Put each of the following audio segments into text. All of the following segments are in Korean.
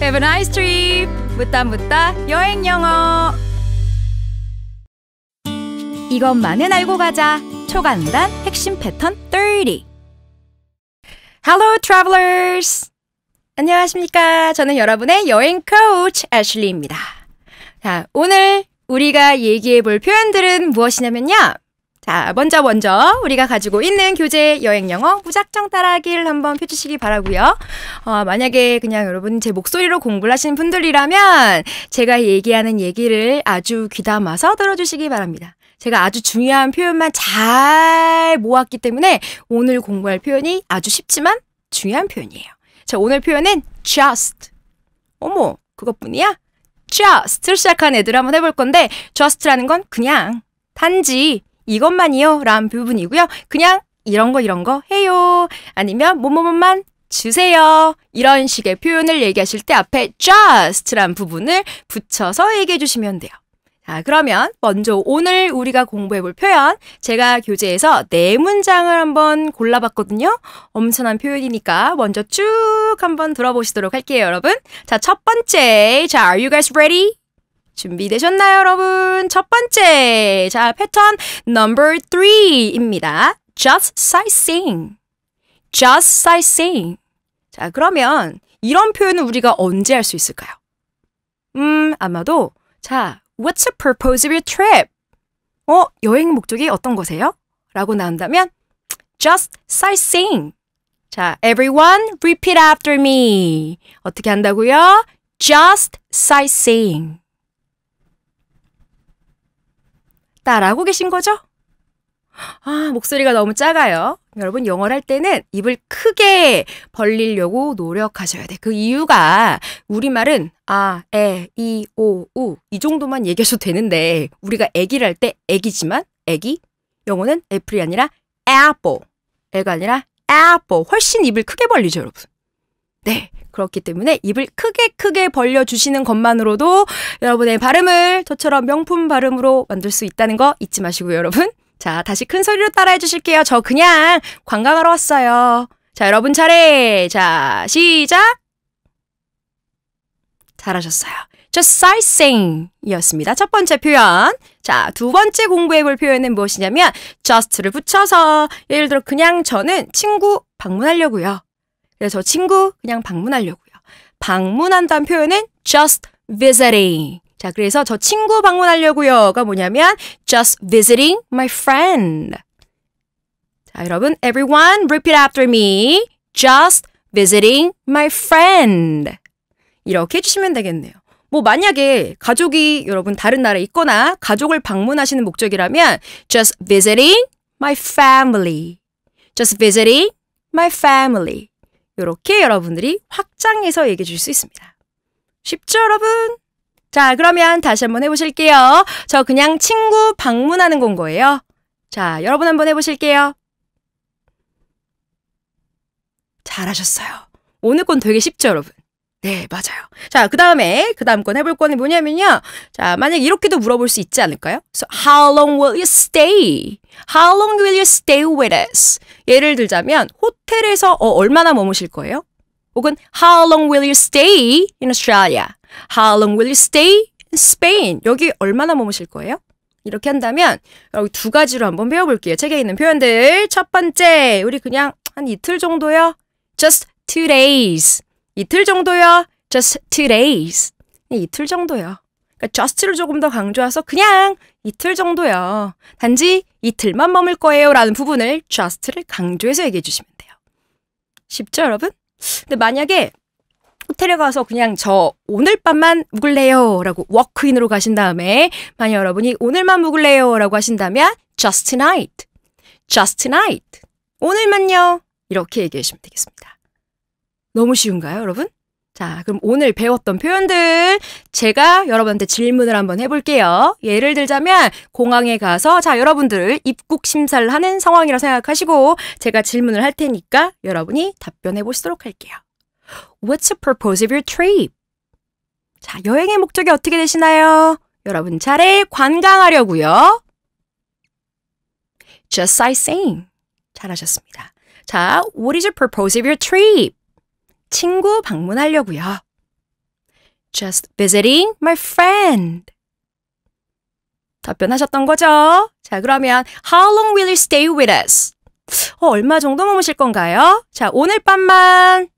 Have a nice trip. 묻다 묻다 여행 영어. 이것만은 알고 가자. 초간단 핵심 패턴 30. Hello travelers. 안녕하십니까? 저는 여러분의 여행 코치 애슐리입니다. 자, 오늘 우리가 얘기해 볼 표현들은 무엇이냐면요. 자, 먼저 먼저 우리가 가지고 있는 교재 여행 영어 무작정 따라하기를 한번 펴주시기 바라고요. 어, 만약에 그냥 여러분 제 목소리로 공부를 하시는 분들이라면 제가 얘기하는 얘기를 아주 귀담아서 들어주시기 바랍니다. 제가 아주 중요한 표현만 잘 모았기 때문에 오늘 공부할 표현이 아주 쉽지만 중요한 표현이에요. 자, 오늘 표현은 just. 어머, 그것뿐이야? just를 시작한 애들 한번 해볼 건데 just라는 건 그냥 단지 이것만이요. 라는 부분이고요. 그냥 이런 거 이런 거 해요. 아니면 뭐뭐뭐만 주세요. 이런 식의 표현을 얘기하실 때 앞에 just란 부분을 붙여서 얘기해 주시면 돼요. 자, 그러면 먼저 오늘 우리가 공부해 볼 표현. 제가 교재에서 네 문장을 한번 골라봤거든요. 엄청난 표현이니까 먼저 쭉 한번 들어보시도록 할게요, 여러분. 자, 첫 번째. 자, are you guys ready? 준비되셨나요, 여러분? 첫 번째. 자, 패턴 number three입니다. Just sightseeing. Just sightseeing. 자, 그러면 이런 표현은 우리가 언제 할 수 있을까요? 음, 아마도 자, what's the purpose of your trip? 어, 여행 목적이 어떤 거세요? 라고 나온다면 just sightseeing. 자, everyone repeat after me. 어떻게 한다고요? just sightseeing. 따라고 계신 거죠? 아, 목소리가 너무 작아요. 여러분, 영어를 할 때는 입을 크게 벌리려고 노력하셔야 돼. 그 이유가 우리말은 아, 에, 이, 오, 우. 이 정도만 얘기하셔도 되는데, 우리가 애기를 할 때 애기지만, 애기. 영어는 애플이 아니라 애 p p 애가 아니라 애 p p 훨씬 입을 크게 벌리죠, 여러분. 네. 그렇기 때문에 입을 크게 크게 벌려주시는 것만으로도 여러분의 발음을 저처럼 명품 발음으로 만들 수 있다는 거 잊지 마시고요, 여러분. 자, 다시 큰 소리로 따라해 주실게요. 저 그냥 관광하러 왔어요. 자, 여러분 차례. 자, 시작. 잘하셨어요. 저 sightseeing이었습니다. 첫 번째 표현. 자, 두 번째 공부해 볼 표현은 무엇이냐면 just를 붙여서 예를 들어 그냥 저는 친구 방문하려고요. 그래서 저 친구 그냥 방문하려고요. 방문한다는 표현은 just visiting. 자, 그래서 저 친구 방문하려고요가 뭐냐면 just visiting my friend. 자, 여러분, everyone repeat after me. just visiting my friend. 이렇게 해주시면 되겠네요. 뭐 만약에 가족이 여러분 다른 나라에 있거나 가족을 방문하시는 목적이라면 just visiting my family. just visiting my family. 이렇게 여러분들이 확장해서 얘기해 주실 수 있습니다. 쉽죠, 여러분? 자, 그러면 다시 한번 해보실게요. 저 그냥 친구 방문하는 건 거예요. 자, 여러분 한번 해보실게요. 잘하셨어요. 오늘 건 되게 쉽죠, 여러분? 네, 맞아요. 자, 그 다음에, 그 다음 건 해볼 건 뭐냐면요. 자, 만약 이렇게도 물어볼 수 있지 않을까요? So, how long will you stay? How long will you stay with us? 예를 들자면 호텔에서 어, 얼마나 머무실 거예요? 혹은 How long will you stay in Australia? How long will you stay in Spain? 여기 얼마나 머무실 거예요? 이렇게 한다면 여기 두 가지로 한번 배워볼게요. 책에 있는 표현들. 첫 번째, 우리 그냥 한 이틀 정도요. Just two days. 이틀 정도요. Just two days. 이틀 정도요. 그러니까 just를 조금 더 강조해서 그냥 이틀 정도요. 단지 이틀만 머물 거예요 라는 부분을 just를 강조해서 얘기해 주시면 돼요. 쉽죠 여러분? 근데 만약에 호텔에 가서 그냥 저 오늘 밤만 묵을래요 라고 워크인으로 가신 다음에 만약 여러분이 오늘만 묵을래요 라고 하신다면 just tonight, just tonight, 오늘만요 이렇게 얘기하시면 되겠습니다. 너무 쉬운가요 여러분? 자, 그럼 오늘 배웠던 표현들 제가 여러분한테 질문을 한번 해볼게요. 예를 들자면 공항에 가서 자 여러분들 입국 심사를 하는 상황이라 생각하시고 제가 질문을 할 테니까 여러분이 답변해 보시도록 할게요. What's the purpose of your trip? 자, 여행의 목적이 어떻게 되시나요? 여러분 차례 관광하려고요. Just sightseeing. 잘하셨습니다. 자, What is the purpose of your trip? 친구 방문하려고요. Just visiting my friend. 답변하셨던 거죠? 자, 그러면 How long will you stay with us? 어, 얼마 정도 머무실 건가요? 자, 오늘 밤만.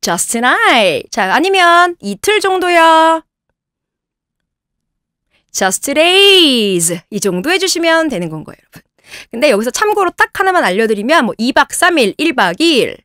Just tonight. 자, 아니면 이틀 정도요. Just days. 이 정도 해주시면 되는 건 거예요, 여러분. 근데 여기서 참고로 딱 하나만 알려드리면 뭐 2박 3일, 1박 2일,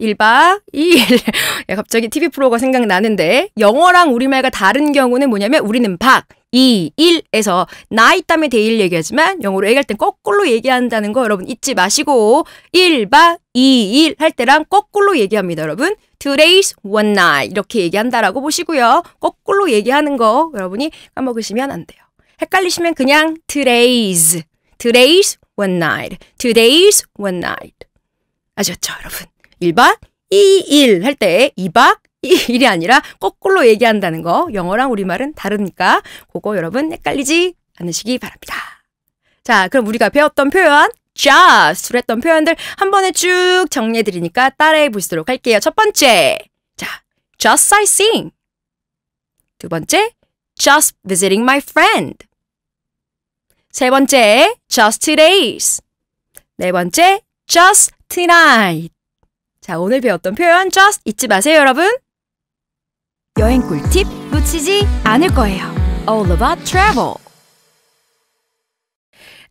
1박 2일. 갑자기 TV 프로가 생각나는데 영어랑 우리말과 다른 경우는 뭐냐면 우리는 박, 2, 1에서 나이 땀에 대일 얘기하지만 영어로 얘기할 땐 거꾸로 얘기한다는 거 여러분 잊지 마시고 1박 2일 할 때랑 거꾸로 얘기합니다 여러분. two days, one night 이렇게 얘기한다라고 보시고요. 거꾸로 얘기하는 거 여러분이 까먹으시면 안 돼요. 헷갈리시면 그냥 two days, two days, one night, two days, one night. 아셨죠, 여러분? 1박 2일 할 때 2박 2일이 아니라 거꾸로 얘기한다는 거. 영어랑 우리말은 다르니까 그거 여러분 헷갈리지 않으시기 바랍니다. 자, 그럼 우리가 배웠던 표현 just로 했던 표현들 한 번에 쭉 정리해 드리니까 따라해 보시도록 할게요. 첫 번째. 자, just sightseeing. 두 번째, just visiting my friend. 세 번째, just today's. 네 번째, just tonight. 자, 오늘 배웠던 표현 just 잊지 마세요, 여러분. 여행 꿀팁 놓치지 않을 거예요. All about travel.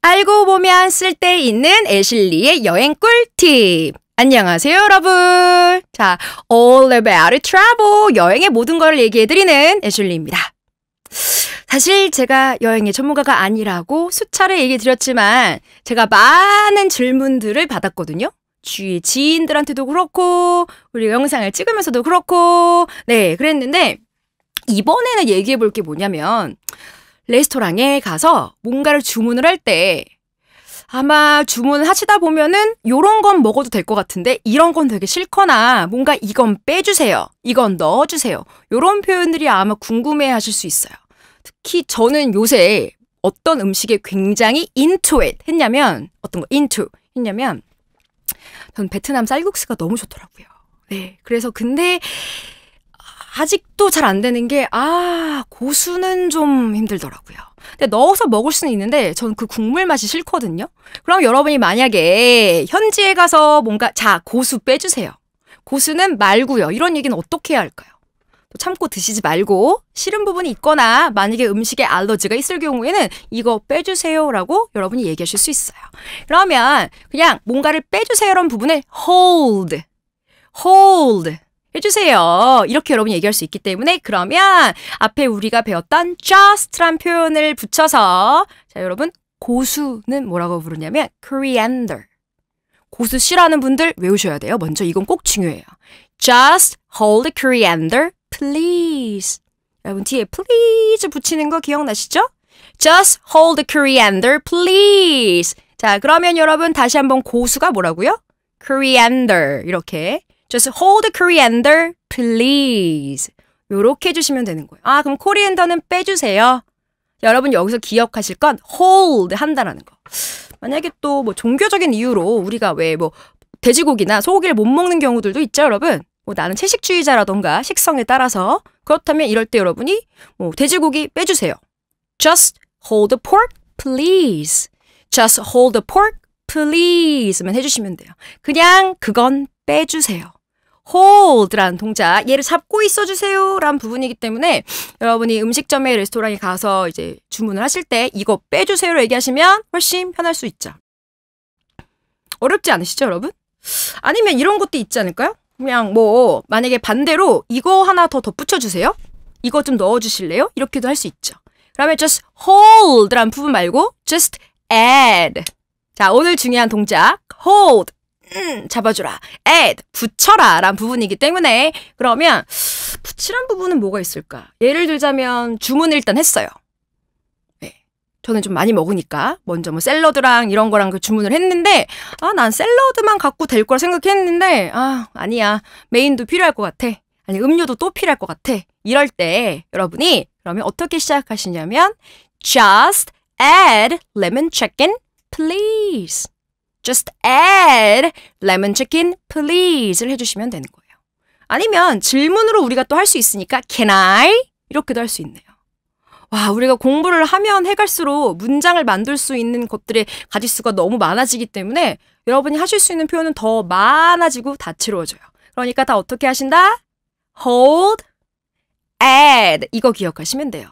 알고 보면 쓸데 있는 애슐리의 여행 꿀팁. 안녕하세요, 여러분. 자, All about travel. 여행의 모든 걸 얘기해드리는 애슐리입니다. 사실 제가 여행의 전문가가 아니라고 수차례 얘기 드렸지만 제가 많은 질문들을 받았거든요. 주위 지인들한테도 그렇고 우리 영상을 찍으면서도 그렇고 네 그랬는데 이번에는 얘기해 볼 게 뭐냐면 레스토랑에 가서 뭔가를 주문을 할 때 아마 주문을 하시다 보면은 요런 건 먹어도 될 것 같은데 이런 건 되게 싫거나 뭔가 이건 빼주세요 이건 넣어주세요 요런 표현들이 아마 궁금해 하실 수 있어요 특히 저는 요새 어떤 음식에 굉장히 인초 t 했냐면 어떤 거 i n 했냐면 전 베트남 쌀국수가 너무 좋더라고요. 네. 그래서 근데 아직도 잘 안 되는 게, 아, 고수는 좀 힘들더라고요. 근데 넣어서 먹을 수는 있는데, 전 그 국물 맛이 싫거든요? 그럼 여러분이 만약에 현지에 가서 뭔가, 자, 고수 빼주세요. 고수는 말고요. 이런 얘기는 어떻게 해야 할까요? 또 참고 드시지 말고 싫은 부분이 있거나 만약에 음식에 알러지가 있을 경우에는 이거 빼주세요라고 여러분이 얘기하실 수 있어요. 그러면 그냥 뭔가를 빼주세요라는 부분을 hold, hold 해주세요. 이렇게 여러분이 얘기할 수 있기 때문에 그러면 앞에 우리가 배웠던 just란 표현을 붙여서 자 여러분 고수는 뭐라고 부르냐면 coriander. 고수 싫어하는 분들 외우셔야 돼요. 먼저 이건 꼭 중요해요. Just hold coriander please. 여러분 뒤에 please 붙이는 거 기억나시죠? Just hold the coriander, please. 자, 그러면 여러분 다시 한번 고수가 뭐라고요? coriander 이렇게. Just hold the coriander, please. 이렇게 해주시면 되는 거예요. 아, 그럼 코리앤더는 빼주세요. 여러분 여기서 기억하실 건 hold 한다라는 거. 만약에 또 뭐 종교적인 이유로 우리가 왜 뭐 돼지고기나 소고기를 못 먹는 경우들도 있죠, 여러분? 뭐 나는 채식주의자라던가 식성에 따라서 그렇다면 이럴 때 여러분이 뭐 돼지고기 빼주세요. Just hold the pork, please. Just hold the pork, please만 해주시면 돼요. 그냥 그건 빼주세요. hold라는 동작, 얘를 잡고 있어주세요 라는 부분이기 때문에 여러분이 음식점에 레스토랑에 가서 이제 주문을 하실 때 이거 빼주세요로 얘기하시면 훨씬 편할 수 있죠. 어렵지 않으시죠, 여러분? 아니면 이런 것도 있지 않을까요? 그냥 뭐 만약에 반대로 이거 하나 더 덧붙여 주세요. 이거 좀 넣어 주실래요? 이렇게도 할 수 있죠. 그러면 just hold란 부분 말고 just add. 자, 오늘 중요한 동작 hold 음, 잡아주라. add 붙여라 란 부분이기 때문에 그러면 붙이란 부분은 뭐가 있을까? 예를 들자면 주문 을 일단 했어요. 저는 좀 많이 먹으니까 먼저 뭐 샐러드랑 이런 거랑 그 주문을 했는데 아 난 샐러드만 갖고 될 거라 생각했는데 아 아니야 메인도 필요할 것 같아 아니 음료도 또 필요할 것 같아 이럴 때 여러분이 그러면 어떻게 시작하시냐면 just add lemon chicken please just add lemon chicken please를 해주시면 되는 거예요 아니면 질문으로 우리가 또 할 수 있으니까 can I 이렇게도 할 수 있네요. 와, 우리가 공부를 하면 해갈수록 문장을 만들 수 있는 것들의 가짓수가 너무 많아지기 때문에 여러분이 하실 수 있는 표현은 더 많아지고 다채로워져요. 그러니까 다 어떻게 하신다? hold, add. 이거 기억하시면 돼요.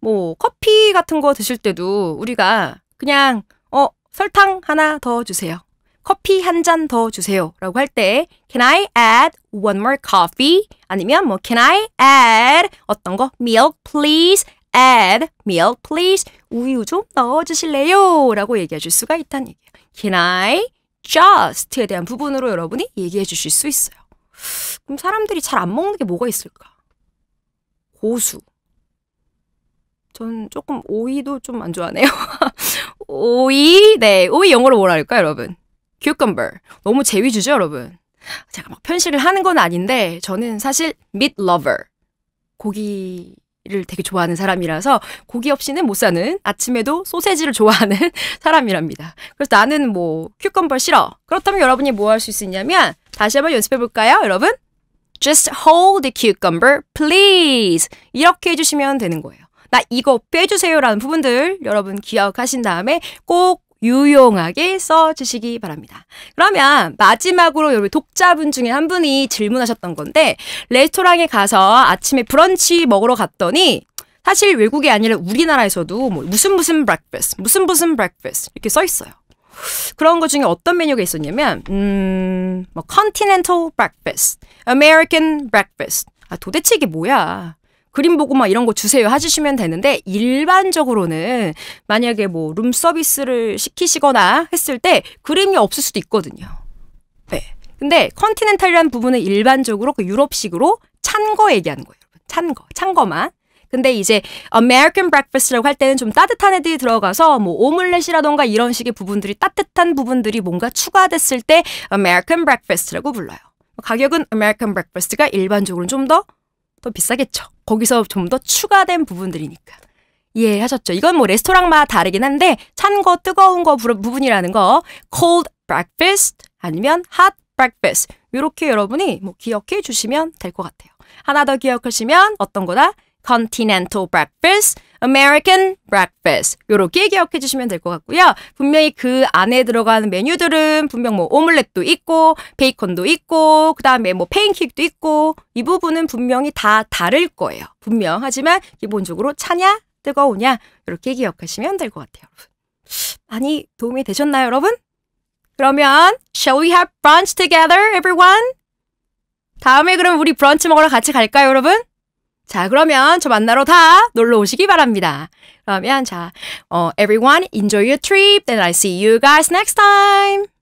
뭐, 커피 같은 거 드실 때도 우리가 그냥, 어, 설탕 하나 더 주세요. 커피 한 잔 더 주세요. 라고 할 때, can I add one more coffee? 아니면 뭐, can I add 어떤 거? milk please? add milk please? 우유 좀 넣어주실래요? 라고 얘기해 줄 수가 있다는 얘기예요. Can I just에 대한 부분으로 여러분이 얘기해 주실 수 있어요. 그럼 사람들이 잘 안 먹는 게 뭐가 있을까? 고수. 전 조금 오이도 좀 안 좋아하네요. 오이, 네. 오이 영어로 뭐라 할까요, 여러분? cucumber. 너무 제위주죠, 여러분? 제가 막 편식을 하는 건 아닌데, 저는 사실 meat lover. 고기 를 되게 좋아하는 사람이라서 고기 없이는 못 사는 아침에도 소세지를 좋아하는 사람이랍니다. 그래서 나는 뭐 큐컴버 싫어. 그렇다면 여러분이 뭐 할 수있냐면 다시 한번 연습해 볼까요, 여러분? Just hold the cucumber, please. 이렇게 해주시면 되는 거예요. 나 이거 빼주세요라는 부분들 여러분 기억하신 다음에 꼭 유용하게 써주시기 바랍니다. 그러면 마지막으로 여기 독자분 중에 한 분이 질문하셨던 건데 레스토랑에 가서 아침에 브런치 먹으러 갔더니 사실 외국이 아니라 우리나라에서도 뭐 무슨 무슨 b r e 스 k 무슨 무슨 b r e 스 k 이렇게 써 있어요. 그런 것 중에 어떤 메뉴가 있었냐면 음, 뭐 continental b r e a k 아 도대체 이게 뭐야? 그림 보고 막 이런 거 주세요 하시면 되는데 일반적으로는 만약에 뭐 룸 서비스를 시키시거나 했을 때 그림이 없을 수도 있거든요. 네. 근데 컨티넨탈이라는 부분은 일반적으로 그 유럽식으로 찬 거 얘기하는 거예요. 찬 거, 찬 거만. 근데 이제 American breakfast라고 할 때는 좀 따뜻한 애들이 들어가서 뭐 오믈렛이라던가 이런 식의 부분들이 따뜻한 부분들이 뭔가 추가됐을 때 American breakfast라고 불러요. 가격은 American breakfast가 일반적으로 는좀더 또 비싸겠죠. 거기서 좀 더 추가된 부분들이니까. 예, 하셨죠 이건 뭐 레스토랑마다 다르긴 한데 찬거 뜨거운 거 부분이라는 거 cold breakfast 아니면 hot breakfast 이렇게 여러분이 뭐 기억해 주시면 될 것 같아요. 하나 더 기억하시면 어떤 거다? Continental Breakfast, American Breakfast 요렇게 기억해 주시면 될 것 같고요. 분명히 그 안에 들어가는 메뉴들은 분명 뭐 오믈렛도 있고 베이컨도 있고 그 다음에 뭐 페인킥도 있고 이 부분은 분명히 다 다를 거예요. 분명 하지만 기본적으로 차냐 뜨거우냐 이렇게 기억하시면 될 것 같아요. 여러분. 많이 도움이 되셨나요 여러분? 그러면 shall we have brunch together everyone? 다음에 그럼 우리 브런치 먹으러 같이 갈까요 여러분? 자, 그러면 저 만나러 다 놀러 오시기 바랍니다. 그러면 자, 어, everyone enjoy your trip. Then I see you guys next time.